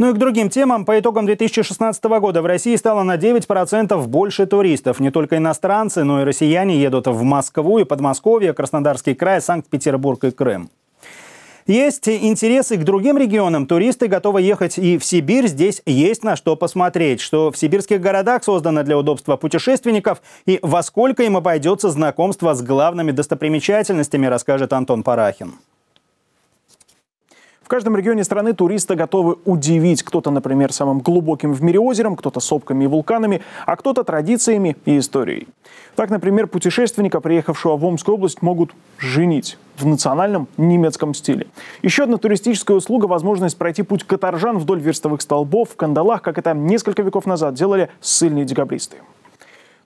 Ну и к другим темам. По итогам 2016 года в России стало на 9% больше туристов. Не только иностранцы, но и россияне едут в Москву и Подмосковье, Краснодарский край, Санкт-Петербург и Крым. Есть интересы к другим регионам. Туристы готовы ехать и в Сибирь. Здесь есть на что посмотреть. Что в сибирских городах создано для удобства путешественников и во сколько им обойдется знакомство с главными достопримечательностями, расскажет Антон Парахин. В каждом регионе страны туристы готовы удивить. Кто-то, например, самым глубоким в мире озером, кто-то сопками и вулканами, а кто-то традициями и историей. Так, например, путешественника, приехавшего в Омскую область, могут женить в национальном немецком стиле. Еще одна туристическая услуга – возможность пройти путь каторжан вдоль верстовых столбов в кандалах, как это несколько веков назад делали сильные декабристы.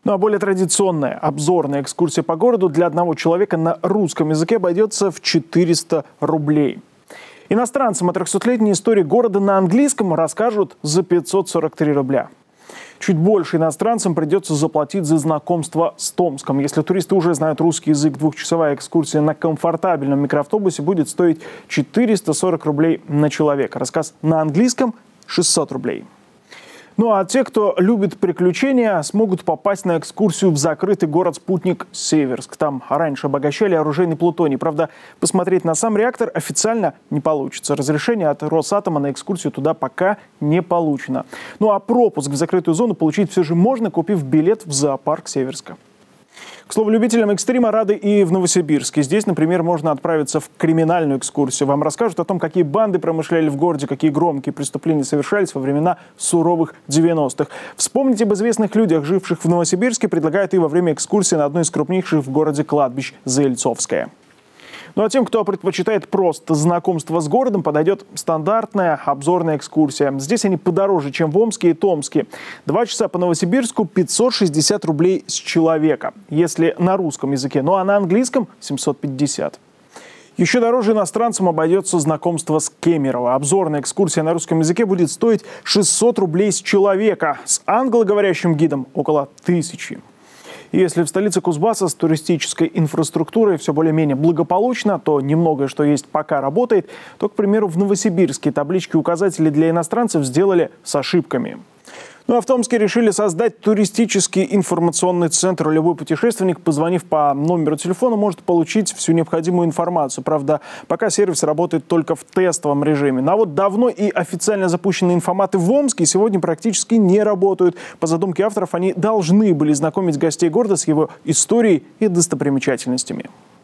Ну а более традиционная обзорная экскурсия по городу для одного человека на русском языке обойдется в 400 рублей – Иностранцам о 300-летней истории города на английском расскажут за 543 рубля. Чуть больше иностранцам придется заплатить за знакомство с Томском. Если туристы уже знают русский язык, двухчасовая экскурсия на комфортабельном микроавтобусе будет стоить 440 рублей на человека. Рассказ на английском 600 рублей. Ну а те, кто любит приключения, смогут попасть на экскурсию в закрытый город-спутник Северск. Там раньше обогащали оружейный плутоний. Правда, посмотреть на сам реактор официально не получится. Разрешение от Росатома на экскурсию туда пока не получено. Ну а пропуск в закрытую зону получить все же можно, купив билет в зоопарк Северска. К слову, любителям экстрима рады и в Новосибирске. Здесь, например, можно отправиться в криминальную экскурсию. Вам расскажут о том, какие банды промышляли в городе, какие громкие преступления совершались во времена суровых 90-х. Вспомнить об известных людях, живших в Новосибирске, предлагают и во время экскурсии на одной из крупнейших в городе кладбищ Заильцовское. Ну а тем, кто предпочитает просто знакомство с городом, подойдет стандартная обзорная экскурсия. Здесь они подороже, чем в Омске и Томске. Два часа по Новосибирску 560 рублей с человека, если на русском языке, ну а на английском 750. Еще дороже иностранцам обойдется знакомство с Кемерово. Обзорная экскурсия на русском языке будет стоить 600 рублей с человека. С англоговорящим гидом около тысячи. И если в столице Кузбасса с туристической инфраструктурой все более-менее благополучно, то немногое, что есть, пока работает, то, к примеру, в Новосибирске таблички указатели для иностранцев сделали с ошибками. Ну а в Томске решили создать туристический информационный центр. Любой путешественник, позвонив по номеру телефона, может получить всю необходимую информацию. Правда, пока сервис работает только в тестовом режиме. Но вот давно и официально запущенные информаты в Омске сегодня практически не работают. По задумке авторов, они должны были знакомить гостей города с его историей и достопримечательностями.